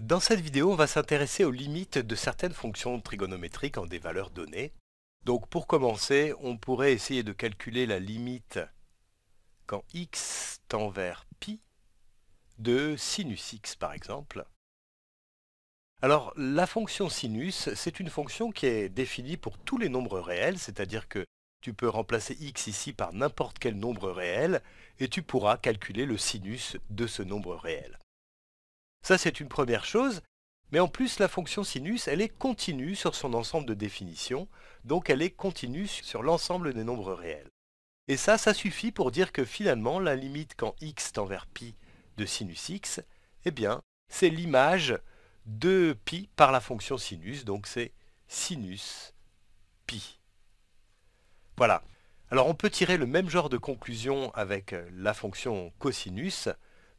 Dans cette vidéo, on va s'intéresser aux limites de certaines fonctions trigonométriques en des valeurs données. Donc pour commencer, on pourrait essayer de calculer la limite quand x tend vers pi de sinus x par exemple. Alors la fonction sinus, c'est une fonction qui est définie pour tous les nombres réels, c'est-à-dire que tu peux remplacer x ici par n'importe quel nombre réel et tu pourras calculer le sinus de ce nombre réel. Ça, c'est une première chose. Mais en plus, la fonction sinus, elle est continue sur son ensemble de définitions, donc elle est continue sur l'ensemble des nombres réels. Et ça, ça suffit pour dire que finalement, la limite quand x tend vers pi de sinus x, eh bien, c'est l'image de pi par la fonction sinus, donc c'est sinus pi. Voilà. Alors on peut tirer le même genre de conclusion avec euh, la fonction cosinus,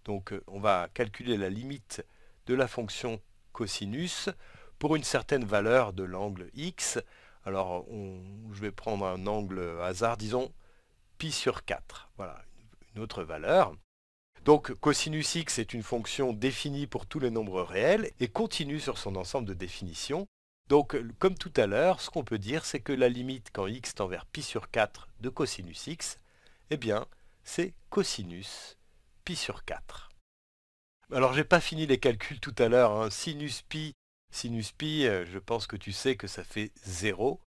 donc euh, on va calculer la limite de la fonction cosinus pour une certaine valeur de l'angle x. Alors je vais prendre un angle hasard, disons pi sur 4. Voilà, une autre valeur. Donc cosinus x est une fonction définie pour tous les nombres réels et continue sur son ensemble de définitions. Donc euh, comme tout à l'heure, ce qu'on peut dire c'est que la limite quand x tend vers pi sur 4 de cosinus x, eh bien c'est cosinus pi sur 4. Alors j'ai pas fini les calculs tout à l'heure. Hein. Sinus pi, sinus pi, euh, je pense que tu sais que ça fait 0.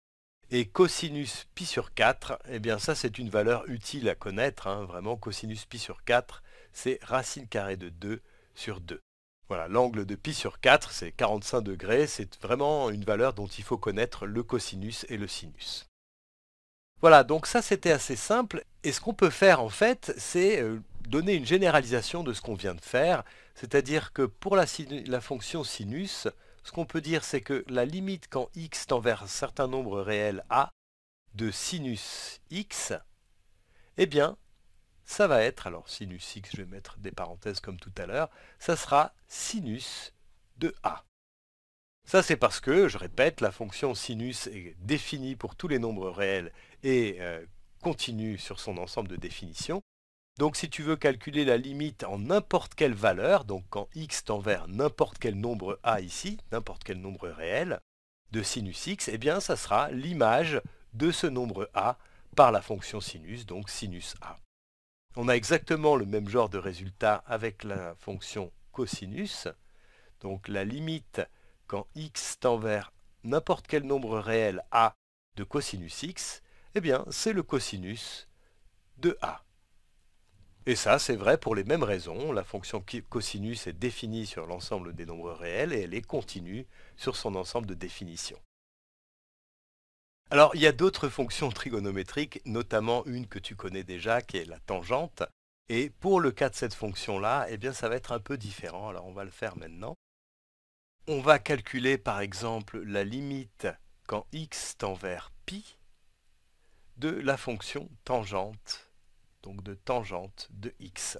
Et cosinus pi sur 4, eh bien ça c'est une valeur utile à connaître. Hein. Vraiment, cosinus pi sur 4, c'est racine carrée de 2 sur 2. Voilà, l'angle de pi sur 4, c'est 45 degrés. C'est vraiment une valeur dont il faut connaître le cosinus et le sinus. Voilà, donc ça c'était assez simple. Et ce qu'on peut faire en fait, c'est euh, donner une généralisation de ce qu'on vient de faire, c'est-à-dire que pour la, fonction sinus, ce qu'on peut dire c'est que la limite quand x tend vers un certain nombre réel a de sinus x, eh bien, ça va être, alors sinus x, je vais mettre des parenthèses comme tout à l'heure, ça sera sinus de a. Ça c'est parce que, je répète, la fonction sinus est définie pour tous les nombres réels et euh, continue sur son ensemble de définition, donc si tu veux calculer la limite en n'importe quelle valeur, donc quand x tend vers n'importe quel nombre a ici, n'importe quel nombre réel, de sinus x, eh bien ça sera l'image de ce nombre a par la fonction sinus, donc sinus a. On a exactement le même genre de résultat avec la fonction cosinus, donc la limite quand x tend vers n'importe quel nombre réel a de cosinus x, eh bien c'est le cosinus de a. Et ça, c'est vrai pour les mêmes raisons. La fonction cosinus est définie sur l'ensemble des nombres réels et elle est continue sur son ensemble de définition. Alors, il y a d'autres fonctions trigonométriques, notamment une que tu connais déjà, qui est la tangente. Et pour le cas de cette fonction-là, eh bien, ça va être un peu différent. Alors, on va le faire maintenant. On va calculer, par exemple, la limite quand x tend vers pi de la fonction tangente donc de tangente de x.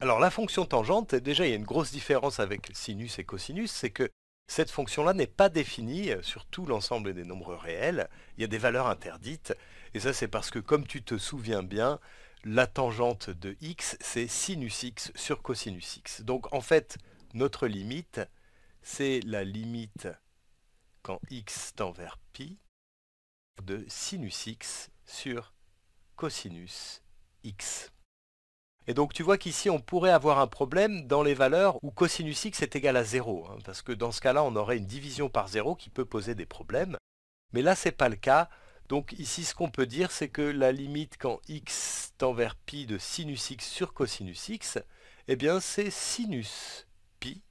Alors la fonction tangente, déjà il y a une grosse différence avec sinus et cosinus, c'est que cette fonction-là n'est pas définie sur tout l'ensemble des nombres réels, il y a des valeurs interdites, et ça c'est parce que comme tu te souviens bien, la tangente de x c'est sinus x sur cosinus x. Donc en fait, notre limite, c'est la limite quand x tend vers pi de sinus x sur cosinus x. Et donc tu vois qu'ici on pourrait avoir un problème dans les valeurs où cosinus x est égal à 0, hein, parce que dans ce cas-là on aurait une division par 0 qui peut poser des problèmes, mais là ce n'est pas le cas, donc ici ce qu'on peut dire c'est que la limite quand x tend vers pi de sinus x sur cosinus x, eh bien c'est sinus pi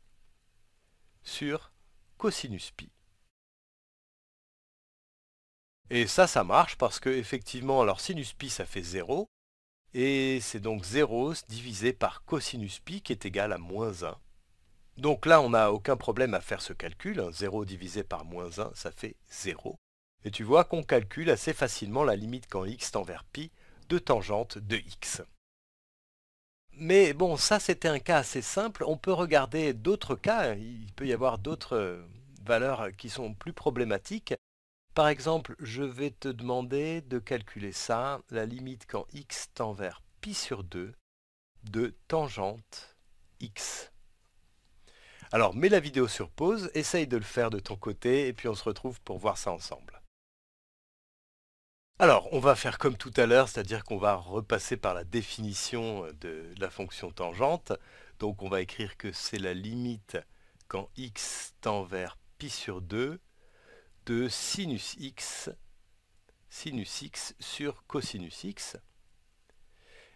sur cosinus pi. Et ça, ça marche parce que effectivement, alors sinus pi, ça fait 0. Et c'est donc 0 divisé par cosinus pi qui est égal à moins 1. Donc là, on n'a aucun problème à faire ce calcul. 0 hein. divisé par moins 1, ça fait 0. Et tu vois qu'on calcule assez facilement la limite quand x tend vers pi de tangente de x. Mais bon, ça c'était un cas assez simple. On peut regarder d'autres cas. Hein. Il peut y avoir d'autres euh, valeurs qui sont plus problématiques. Par exemple, je vais te demander de calculer ça, la limite quand x tend vers pi sur 2 de tangente x. Alors, mets la vidéo sur pause, essaye de le faire de ton côté, et puis on se retrouve pour voir ça ensemble. Alors, on va faire comme tout à l'heure, c'est-à-dire qu'on va repasser par la définition euh, de la fonction tangente. Donc, on va écrire que c'est la limite quand x tend vers pi sur 2 de sinus x, sinus x sur cosinus x.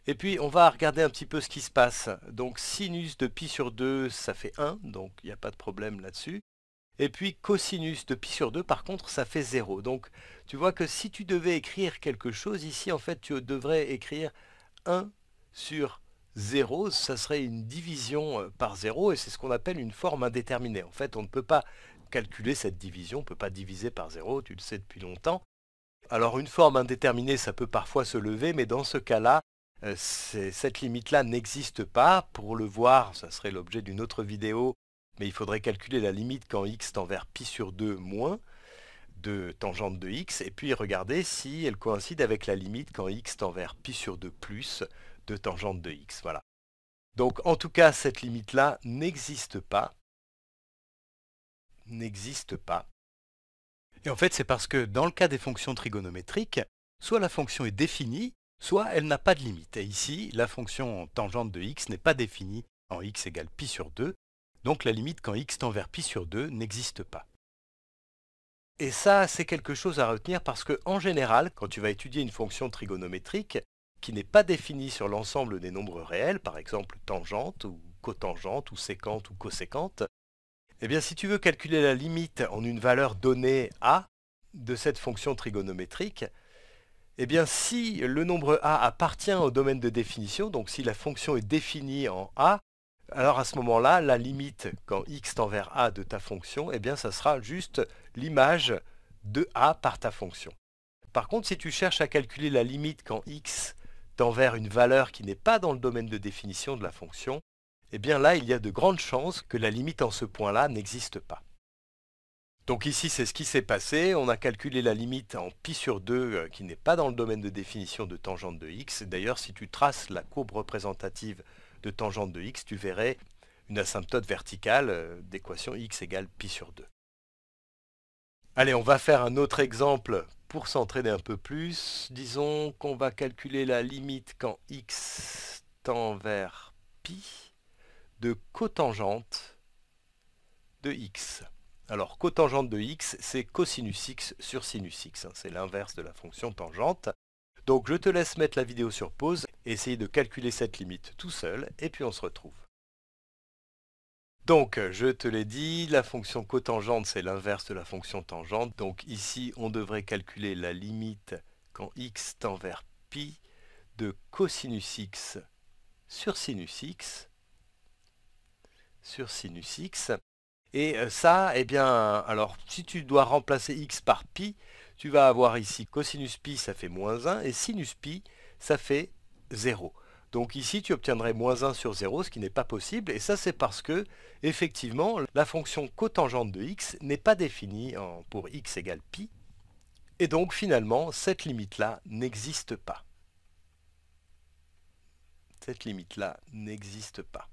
Et puis on va regarder un petit peu ce qui se passe. Donc sinus de pi sur 2, ça fait 1, donc il n'y a pas de problème là-dessus. Et puis cosinus de pi sur 2, par contre, ça fait 0. Donc tu vois que si tu devais écrire quelque chose, ici en fait tu devrais écrire 1 sur 0, ça serait une division euh, par 0 et c'est ce qu'on appelle une forme indéterminée. En fait, on ne peut pas calculer cette division, on ne peut pas diviser par 0, tu le sais depuis longtemps. Alors une forme indéterminée, ça peut parfois se lever, mais dans ce cas-là, euh, cette limite-là n'existe pas. Pour le voir, ça serait l'objet d'une autre vidéo, mais il faudrait calculer la limite quand x tend vers pi sur 2 moins de tangente de x, et puis regarder si elle coïncide avec la limite quand x tend vers pi sur 2 plus de tangente de x. Voilà. Donc en tout cas, cette limite-là n'existe pas n'existe pas. Et en fait, c'est parce que dans le cas des fonctions trigonométriques, soit la fonction est définie, soit elle n'a pas de limite. Et ici, la fonction tangente de x n'est pas définie en x égale pi sur 2, donc la limite quand x tend vers pi sur 2 n'existe pas. Et ça, c'est quelque chose à retenir parce que, en général, quand tu vas étudier une fonction trigonométrique qui n'est pas définie sur l'ensemble des nombres réels, par exemple tangente ou cotangente ou sécante ou coséquente, eh bien, si tu veux calculer la limite en une valeur donnée a de cette fonction trigonométrique, eh bien, si le nombre a appartient au domaine de définition, donc si la fonction est définie en a, alors à ce moment-là, la limite quand x tend vers a de ta fonction, eh bien, ça sera juste l'image de a par ta fonction. Par contre, si tu cherches à calculer la limite quand x tend vers une valeur qui n'est pas dans le domaine de définition de la fonction, eh bien là, il y a de grandes chances que la limite en ce point-là n'existe pas. Donc ici, c'est ce qui s'est passé. On a calculé la limite en pi sur 2 euh, qui n'est pas dans le domaine de définition de tangente de x. D'ailleurs, si tu traces la courbe représentative de tangente de x, tu verrais une asymptote verticale euh, d'équation x égale pi sur 2. Allez, on va faire un autre exemple pour s'entraîner un peu plus. Disons qu'on va calculer la limite quand x tend vers pi de cotangente de x. Alors cotangente de x, c'est cosinus x sur sinus x, hein. c'est l'inverse de la fonction tangente. Donc je te laisse mettre la vidéo sur pause, essayer de calculer cette limite tout seul, et puis on se retrouve. Donc, je te l'ai dit, la fonction cotangente, c'est l'inverse de la fonction tangente. Donc ici, on devrait calculer la limite quand x tend vers pi de cosinus x sur sinus x sur sinus x. Et euh, ça, eh bien, alors si tu dois remplacer x par pi, tu vas avoir ici cosinus pi, ça fait moins 1, et sinus pi, ça fait 0. Donc ici, tu obtiendrais moins 1 sur 0, ce qui n'est pas possible, et ça c'est parce que, effectivement, la fonction cotangente de x n'est pas définie pour x égale pi, et donc finalement, cette limite-là n'existe pas. Cette limite-là n'existe pas.